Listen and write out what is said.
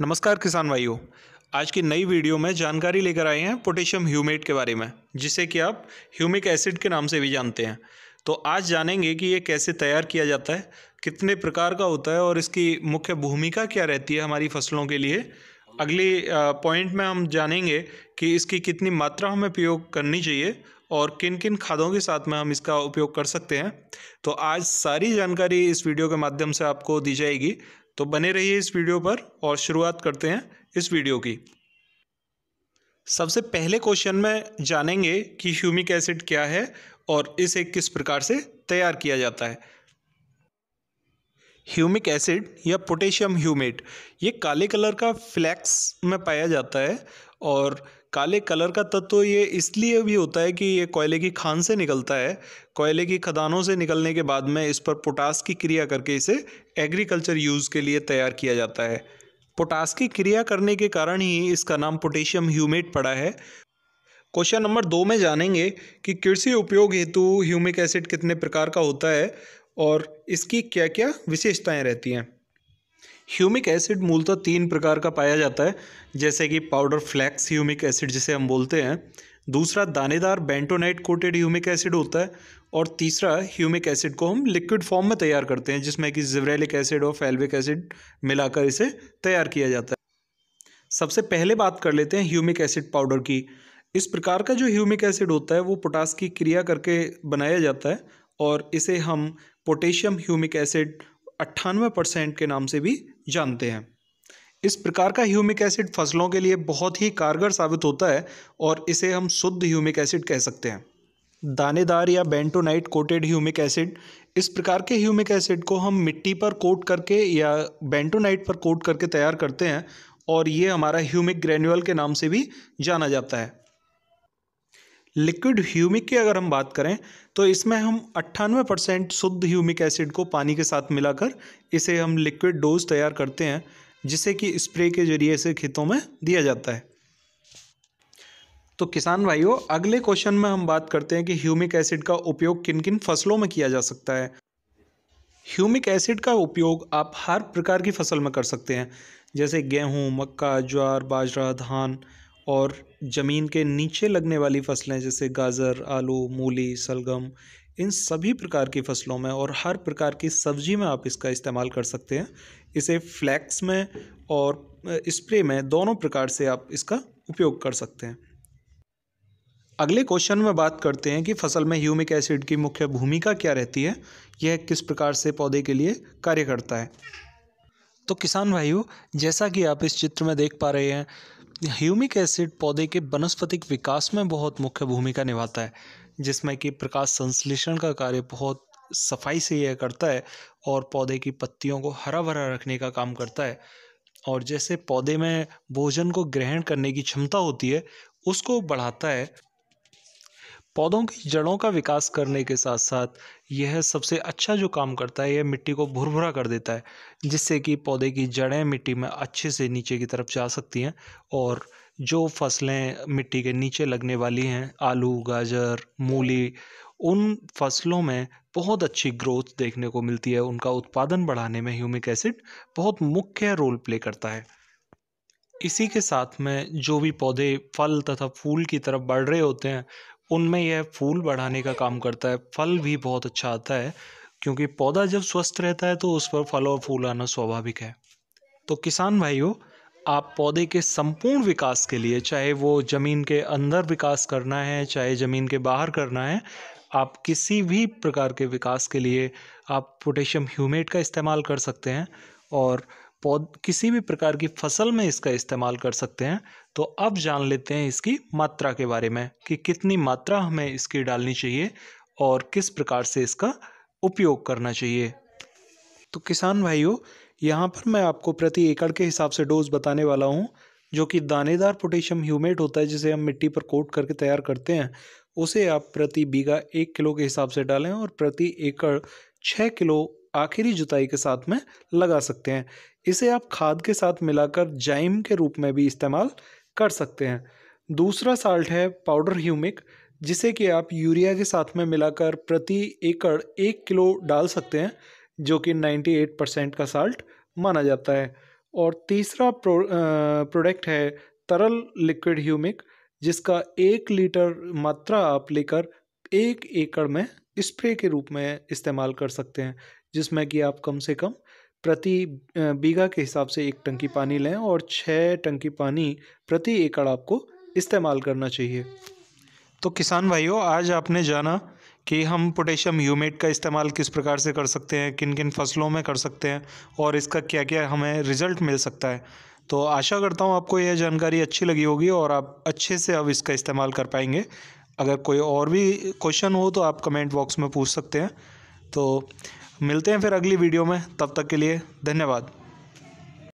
नमस्कार किसान भाइयों आज की नई वीडियो में जानकारी लेकर आए हैं पोटेशियम ह्यूमेट के बारे में जिसे कि आप ह्यूमिक एसिड के नाम से भी जानते हैं तो आज जानेंगे कि ये कैसे तैयार किया जाता है कितने प्रकार का होता है और इसकी मुख्य भूमिका क्या रहती है हमारी फसलों के लिए अगली पॉइंट में हम जानेंगे कि इसकी कितनी मात्रा हमें प्रयोग करनी चाहिए और किन किन खादों के साथ में हम इसका उपयोग कर सकते हैं तो आज सारी जानकारी इस वीडियो के माध्यम से आपको दी जाएगी तो बने रहिए इस वीडियो पर और शुरुआत करते हैं इस वीडियो की सबसे पहले क्वेश्चन में जानेंगे कि ह्यूमिक एसिड क्या है और इसे किस प्रकार से तैयार किया जाता है ह्यूमिक एसिड या पोटेशियम ह्यूमेट ये काले कलर का फ्लैक्स में पाया जाता है और काले कलर का तत्व तो ये इसलिए भी होता है कि ये कोयले की खान से निकलता है कोयले की खदानों से निकलने के बाद में इस पर पोटास की क्रिया करके इसे एग्रीकल्चर यूज़ के लिए तैयार किया जाता है पोटास की क्रिया करने के कारण ही इसका नाम पोटेशियम ह्यूमेट पड़ा है क्वेश्चन नंबर दो में जानेंगे कि कृषि उपयोग हेतु ह्यूमिक एसिड कितने प्रकार का होता है और इसकी क्या क्या विशेषताएं रहती हैं ह्यूमिक एसिड मूलतः तीन प्रकार का पाया जाता है जैसे कि पाउडर फ्लैक्स ह्यूमिक एसिड जिसे हम बोलते हैं दूसरा दानेदार बेंटोनाइट कोटेड ह्यूमिक एसिड होता है और तीसरा ह्यूमिक एसिड को हम लिक्विड फॉर्म में तैयार करते हैं जिसमें कि जिवरेलिक एसिड और फैल्विक एसिड मिलाकर इसे तैयार किया जाता है सबसे पहले बात कर लेते हैं ह्यूमिक एसिड पाउडर की इस प्रकार का जो ह्यूमिक एसिड होता है वो पोटास की क्रिया करके बनाया जाता है और इसे हम पोटेशियम ह्यूमिक एसिड अट्ठानवे परसेंट के नाम से भी जानते हैं इस प्रकार का ह्यूमिक एसिड फसलों के लिए बहुत ही कारगर साबित होता है और इसे हम शुद्ध ह्यूमिक एसिड कह सकते हैं दानेदार या बेंटोनाइट कोटेड ह्यूमिक एसिड इस प्रकार के ह्यूमिक एसिड को हम मिट्टी पर कोट करके या बेंटोनाइट पर कोट करके तैयार करते हैं और ये हमारा ह्यूमिक ग्रेन्यूअल के नाम से भी जाना जाता है लिक्विड ह्यूमिक की अगर हम बात करें तो इसमें हम अट्ठानवे परसेंट शुद्ध ह्यूमिक एसिड को पानी के साथ मिलाकर इसे हम लिक्विड डोज तैयार करते हैं जिसे कि स्प्रे के जरिए से खेतों में दिया जाता है तो किसान भाइयों अगले क्वेश्चन में हम बात करते हैं कि ह्यूमिक एसिड का उपयोग किन किन फसलों में किया जा सकता है ह्यूमिक एसिड का उपयोग आप हर प्रकार की फसल में कर सकते हैं जैसे गेहूँ मक्का ज्वार बाजरा धान और ज़मीन के नीचे लगने वाली फसलें जैसे गाजर आलू मूली सलगम इन सभी प्रकार की फसलों में और हर प्रकार की सब्जी में आप इसका इस्तेमाल कर सकते हैं इसे फ्लैक्स में और स्प्रे में दोनों प्रकार से आप इसका उपयोग कर सकते हैं अगले क्वेश्चन में बात करते हैं कि फसल में ह्यूमिक एसिड की मुख्य भूमिका क्या रहती है यह किस प्रकार से पौधे के लिए कार्य करता है तो किसान भाइयों जैसा कि आप इस चित्र में देख पा रहे हैं ह्यूमिक एसिड पौधे के वनस्पतिक विकास में बहुत मुख्य भूमिका निभाता है जिसमें कि प्रकाश संश्लेषण का कार्य बहुत सफाई से यह करता है और पौधे की पत्तियों को हरा भरा रखने का काम करता है और जैसे पौधे में भोजन को ग्रहण करने की क्षमता होती है उसको बढ़ाता है पौधों की जड़ों का विकास करने के साथ साथ यह सबसे अच्छा जो काम करता है यह मिट्टी को भुरभुरा कर देता है जिससे कि पौधे की जड़ें मिट्टी में अच्छे से नीचे की तरफ जा सकती हैं और जो फसलें मिट्टी के नीचे लगने वाली हैं आलू गाजर मूली उन फसलों में बहुत अच्छी ग्रोथ देखने को मिलती है उनका उत्पादन बढ़ाने में ह्यूमिक एसिड बहुत मुख्य रोल प्ले करता है इसी के साथ में जो भी पौधे फल तथा फूल की तरफ बढ़ रहे होते हैं उनमें यह फूल बढ़ाने का काम करता है फल भी बहुत अच्छा आता है क्योंकि पौधा जब स्वस्थ रहता है तो उस पर फल और फूल आना स्वाभाविक है तो किसान भाइयों आप पौधे के संपूर्ण विकास के लिए चाहे वो ज़मीन के अंदर विकास करना है चाहे ज़मीन के बाहर करना है आप किसी भी प्रकार के विकास के लिए आप पोटेशियम ह्यूमेट का इस्तेमाल कर सकते हैं और पौध किसी भी प्रकार की फसल में इसका इस्तेमाल कर सकते हैं तो अब जान लेते हैं इसकी मात्रा के बारे में कि कितनी मात्रा हमें इसकी डालनी चाहिए और किस प्रकार से इसका उपयोग करना चाहिए तो किसान भाइयों यहाँ पर मैं आपको प्रति एकड़ के हिसाब से डोज बताने वाला हूँ जो कि दानेदार पोटेशियम ह्यूमेट होता है जिसे हम मिट्टी पर कोट करके तैयार करते हैं उसे आप प्रति बीघा एक किलो के हिसाब से डालें और प्रति एकड़ छः किलो आखिरी जुताई के साथ में लगा सकते हैं इसे आप खाद के साथ मिलाकर जाइम के रूप में भी इस्तेमाल कर सकते हैं दूसरा साल्ट है पाउडर ह्यूमिक जिसे कि आप यूरिया के साथ में मिलाकर प्रति एकड़ एक किलो डाल सकते हैं जो कि 98 परसेंट का साल्ट माना जाता है और तीसरा प्रो, प्रोडक्ट है तरल लिक्विड ह्यूमिक जिसका एक लीटर मात्रा आप लेकर एक एकड़ में स्प्रे के रूप में इस्तेमाल कर सकते हैं जिसमें कि आप कम से कम प्रति बीघा के हिसाब से एक टंकी पानी लें और छः टंकी पानी प्रति एकड़ आपको इस्तेमाल करना चाहिए तो किसान भाइयों आज आपने जाना कि हम पोटेशियम ह्यूमेट का इस्तेमाल किस प्रकार से कर सकते हैं किन किन फसलों में कर सकते हैं और इसका क्या क्या हमें रिज़ल्ट मिल सकता है तो आशा करता हूँ आपको यह जानकारी अच्छी लगी होगी और आप अच्छे से अब इसका इस्तेमाल कर पाएंगे अगर कोई और भी क्वेश्चन हो तो आप कमेंट बॉक्स में पूछ सकते हैं तो मिलते हैं फिर अगली वीडियो में तब तक के लिए धन्यवाद